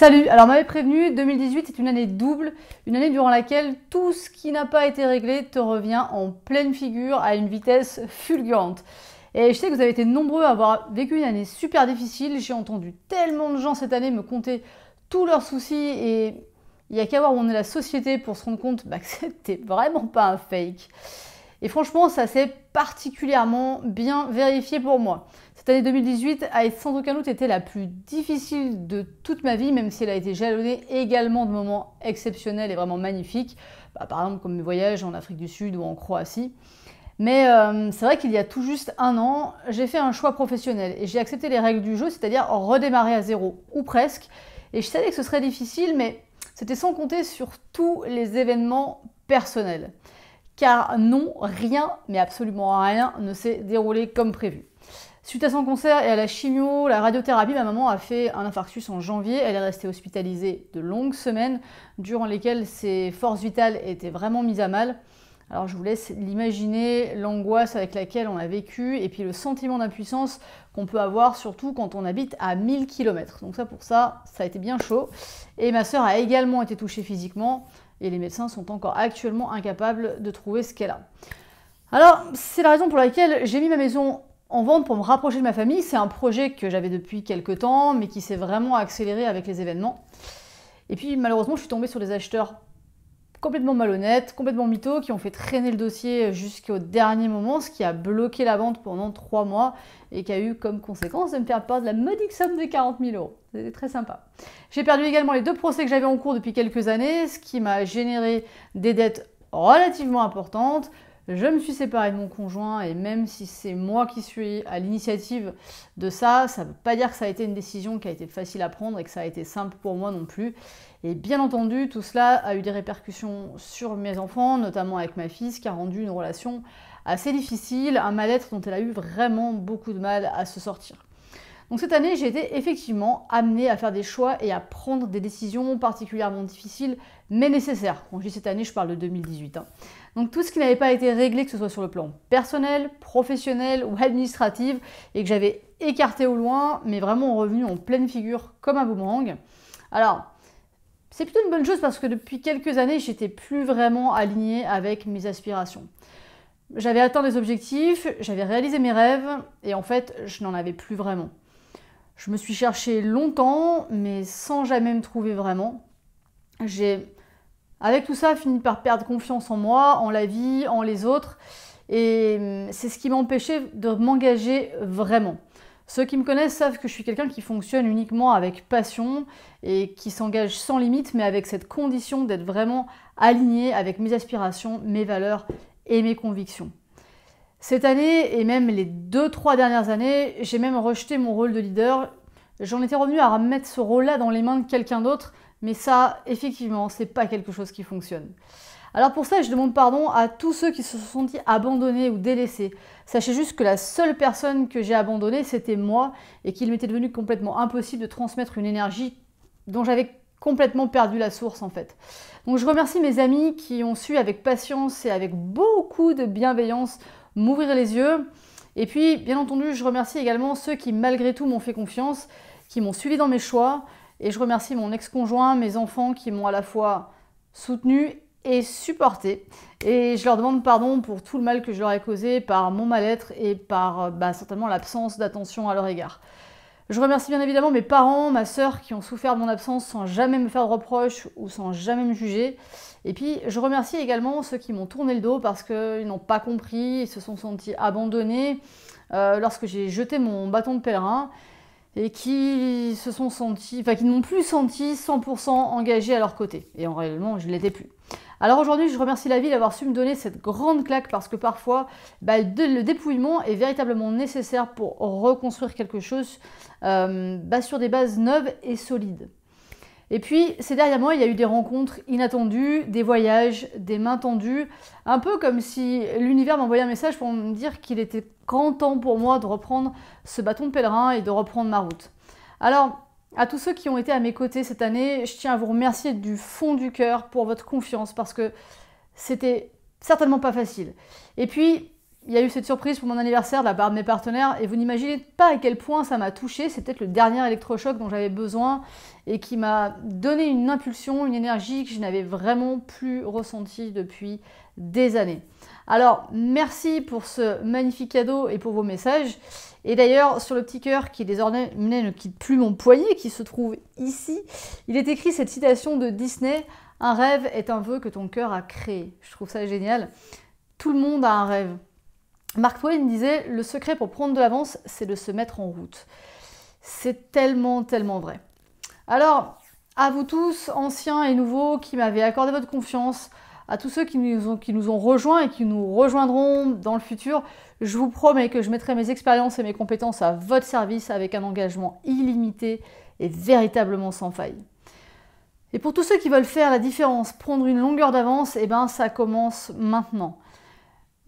Salut, alors m'avait prévenu, 2018 est une année double, une année durant laquelle tout ce qui n'a pas été réglé te revient en pleine figure à une vitesse fulgurante. Et je sais que vous avez été nombreux à avoir vécu une année super difficile, j'ai entendu tellement de gens cette année me conter tous leurs soucis et il n'y a qu'à voir où on est la société pour se rendre compte bah, que c'était vraiment pas un fake. Et franchement, ça s'est particulièrement bien vérifié pour moi. Cette année 2018 a sans aucun doute été la plus difficile de toute ma vie, même si elle a été jalonnée également de moments exceptionnels et vraiment magnifiques, bah, par exemple comme mes voyages en Afrique du Sud ou en Croatie. Mais euh, c'est vrai qu'il y a tout juste un an, j'ai fait un choix professionnel et j'ai accepté les règles du jeu, c'est-à-dire redémarrer à zéro, ou presque. Et je savais que ce serait difficile, mais c'était sans compter sur tous les événements personnels car non, rien, mais absolument rien, ne s'est déroulé comme prévu. Suite à son concert et à la chimio, la radiothérapie, ma maman a fait un infarctus en janvier. Elle est restée hospitalisée de longues semaines, durant lesquelles ses forces vitales étaient vraiment mises à mal. Alors je vous laisse l'imaginer, l'angoisse avec laquelle on a vécu, et puis le sentiment d'impuissance qu'on peut avoir, surtout quand on habite à 1000 km. Donc ça, pour ça, ça a été bien chaud. Et ma sœur a également été touchée physiquement et les médecins sont encore actuellement incapables de trouver ce qu'elle a. Alors, c'est la raison pour laquelle j'ai mis ma maison en vente pour me rapprocher de ma famille. C'est un projet que j'avais depuis quelques temps, mais qui s'est vraiment accéléré avec les événements. Et puis, malheureusement, je suis tombée sur des acheteurs complètement malhonnêtes, complètement mythos, qui ont fait traîner le dossier jusqu'au dernier moment, ce qui a bloqué la vente pendant trois mois et qui a eu comme conséquence de me faire perdre la modique somme de 40 000 euros. C'était très sympa. J'ai perdu également les deux procès que j'avais en cours depuis quelques années, ce qui m'a généré des dettes relativement importantes. Je me suis séparée de mon conjoint et même si c'est moi qui suis à l'initiative de ça, ça ne veut pas dire que ça a été une décision qui a été facile à prendre et que ça a été simple pour moi non plus. Et bien entendu, tout cela a eu des répercussions sur mes enfants, notamment avec ma fille, qui a rendu une relation assez difficile, un mal-être dont elle a eu vraiment beaucoup de mal à se sortir. Donc cette année, j'ai été effectivement amenée à faire des choix et à prendre des décisions particulièrement difficiles, mais nécessaires. Quand je dis cette année, je parle de 2018. Hein. Donc tout ce qui n'avait pas été réglé, que ce soit sur le plan personnel, professionnel ou administratif, et que j'avais écarté au loin, mais vraiment revenu en pleine figure comme un boomerang. Alors, c'est plutôt une bonne chose parce que depuis quelques années, j'étais plus vraiment alignée avec mes aspirations. J'avais atteint des objectifs, j'avais réalisé mes rêves, et en fait, je n'en avais plus vraiment. Je me suis cherchée longtemps, mais sans jamais me trouver vraiment. J'ai, avec tout ça, fini par perdre confiance en moi, en la vie, en les autres. Et hum, c'est ce qui m'a m'empêchait de m'engager vraiment. Ceux qui me connaissent savent que je suis quelqu'un qui fonctionne uniquement avec passion et qui s'engage sans limite, mais avec cette condition d'être vraiment aligné avec mes aspirations, mes valeurs et mes convictions. Cette année, et même les deux, trois dernières années, j'ai même rejeté mon rôle de leader. J'en étais revenu à remettre ce rôle-là dans les mains de quelqu'un d'autre, mais ça, effectivement, c'est pas quelque chose qui fonctionne. Alors pour ça, je demande pardon à tous ceux qui se sont dit abandonnés ou délaissés. Sachez juste que la seule personne que j'ai abandonnée, c'était moi, et qu'il m'était devenu complètement impossible de transmettre une énergie dont j'avais complètement perdu la source en fait. Donc je remercie mes amis qui ont su avec patience et avec beaucoup de bienveillance m'ouvrir les yeux. Et puis bien entendu je remercie également ceux qui malgré tout m'ont fait confiance, qui m'ont suivi dans mes choix. Et je remercie mon ex-conjoint, mes enfants qui m'ont à la fois soutenu et supporté. Et je leur demande pardon pour tout le mal que je leur ai causé par mon mal-être et par bah, certainement l'absence d'attention à leur égard. Je remercie bien évidemment mes parents, ma sœur qui ont souffert de mon absence sans jamais me faire de reproches ou sans jamais me juger. Et puis je remercie également ceux qui m'ont tourné le dos parce qu'ils n'ont pas compris, ils se sont sentis abandonnés euh, lorsque j'ai jeté mon bâton de pèlerin et qui se sont sentis, enfin qui n'ont plus senti 100% engagés à leur côté. Et en réellement, je ne l'étais plus. Alors aujourd'hui, je remercie la ville d'avoir su me donner cette grande claque parce que parfois, bah, le dépouillement est véritablement nécessaire pour reconstruire quelque chose euh, bah, sur des bases neuves et solides. Et puis, ces derniers mois, il y a eu des rencontres inattendues, des voyages, des mains tendues, un peu comme si l'univers m'envoyait un message pour me dire qu'il était grand temps pour moi de reprendre ce bâton de pèlerin et de reprendre ma route. Alors, à tous ceux qui ont été à mes côtés cette année, je tiens à vous remercier du fond du cœur pour votre confiance parce que c'était certainement pas facile. Et puis, il y a eu cette surprise pour mon anniversaire de la part de mes partenaires et vous n'imaginez pas à quel point ça m'a touchée. C'était peut-être le dernier électrochoc dont j'avais besoin et qui m'a donné une impulsion, une énergie que je n'avais vraiment plus ressentie depuis des années. Alors, merci pour ce magnifique cadeau et pour vos messages. Et d'ailleurs, sur le petit cœur qui désormais ne quitte plus mon poignet, qui se trouve ici, il est écrit cette citation de Disney Un rêve est un vœu que ton cœur a créé. Je trouve ça génial. Tout le monde a un rêve. Mark Twain disait Le secret pour prendre de l'avance, c'est de se mettre en route. C'est tellement, tellement vrai. Alors, à vous tous, anciens et nouveaux, qui m'avez accordé votre confiance, à tous ceux qui nous, ont, rejoints et qui nous rejoindront dans le futur. Je vous promets que je mettrai mes expériences et mes compétences à votre service avec un engagement illimité et véritablement sans faille. Et pour tous ceux qui veulent faire la différence, prendre une longueur d'avance, et eh ben ça commence maintenant.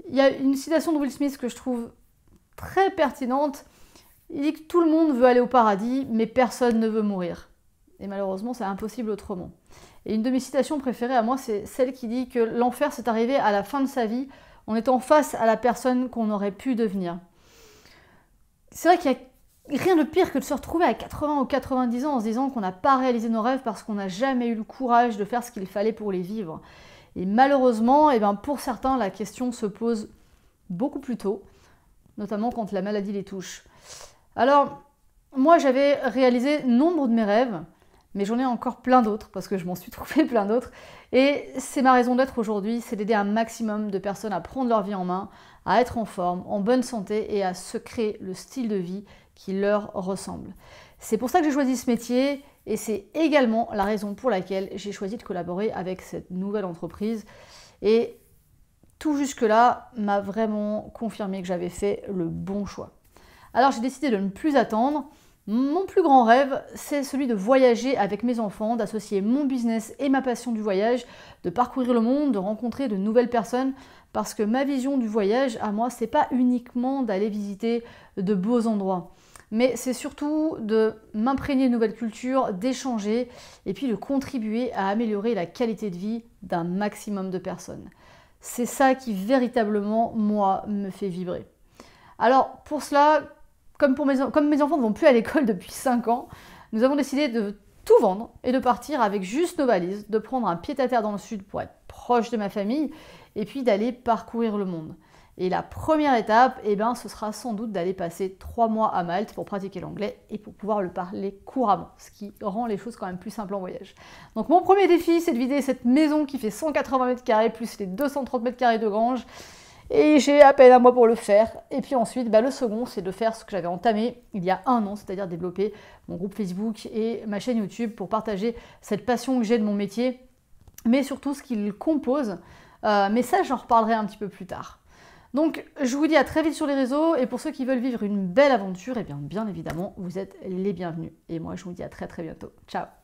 Il y a une citation de Will Smith que je trouve très pertinente. Il dit que tout le monde veut aller au paradis, mais personne ne veut mourir. Et malheureusement, c'est impossible autrement. Et une de mes citations préférées à moi, c'est celle qui dit que l'enfer s'est arrivé à la fin de sa vie en étant face à la personne qu'on aurait pu devenir. C'est vrai qu'il n'y a rien de pire que de se retrouver à 80 ou 90 ans en se disant qu'on n'a pas réalisé nos rêves parce qu'on n'a jamais eu le courage de faire ce qu'il fallait pour les vivre. Et malheureusement, et eh ben pour certains, la question se pose beaucoup plus tôt, notamment quand la maladie les touche. Alors, moi, j'avais réalisé nombre de mes rêves, mais j'en ai encore plein d'autres parce que je m'en suis trouvé plein d'autres. Et c'est ma raison d'être aujourd'hui, c'est d'aider un maximum de personnes à prendre leur vie en main, à être en forme, en bonne santé et à se créer le style de vie qui leur ressemble. C'est pour ça que j'ai choisi ce métier et c'est également la raison pour laquelle j'ai choisi de collaborer avec cette nouvelle entreprise. Et tout jusque-là m'a vraiment confirmé que j'avais fait le bon choix. Alors j'ai décidé de ne plus attendre mon plus grand rêve, c'est celui de voyager avec mes enfants, d'associer mon business et ma passion du voyage, de parcourir le monde, de rencontrer de nouvelles personnes, parce que ma vision du voyage, à moi, c'est pas uniquement d'aller visiter de beaux endroits, mais c'est surtout de m'imprégner de nouvelles cultures, d'échanger, et puis de contribuer à améliorer la qualité de vie d'un maximum de personnes. C'est ça qui véritablement, moi, me fait vibrer. Alors, pour cela, comme, mes, enfants ne vont plus à l'école depuis 5 ans, nous avons décidé de tout vendre et de partir avec juste nos valises, de prendre un pied-à-terre dans le sud pour être proche de ma famille et puis d'aller parcourir le monde. Et la première étape, eh ben, ce sera sans doute d'aller passer 3 mois à Malte pour pratiquer l'anglais et pour pouvoir le parler couramment, ce qui rend les choses quand même plus simples en voyage. Donc mon premier défi, c'est de vider cette maison qui fait 180 mètres carrés plus les 230 mètres carrés de grange et j'ai à peine un mois pour le faire. Et puis ensuite, bah, le second, c'est de faire ce que j'avais entamé il y a un an, c'est-à-dire développer mon groupe Facebook et ma chaîne YouTube pour partager cette passion que j'ai de mon métier, mais surtout ce qu'il compose. Euh, mais ça, j'en reparlerai un petit peu plus tard. Donc, je vous dis à très vite sur les réseaux. Et pour ceux qui veulent vivre une belle aventure, et eh bien, bien évidemment, vous êtes les bienvenus. Et moi, je vous dis à très très bientôt. Ciao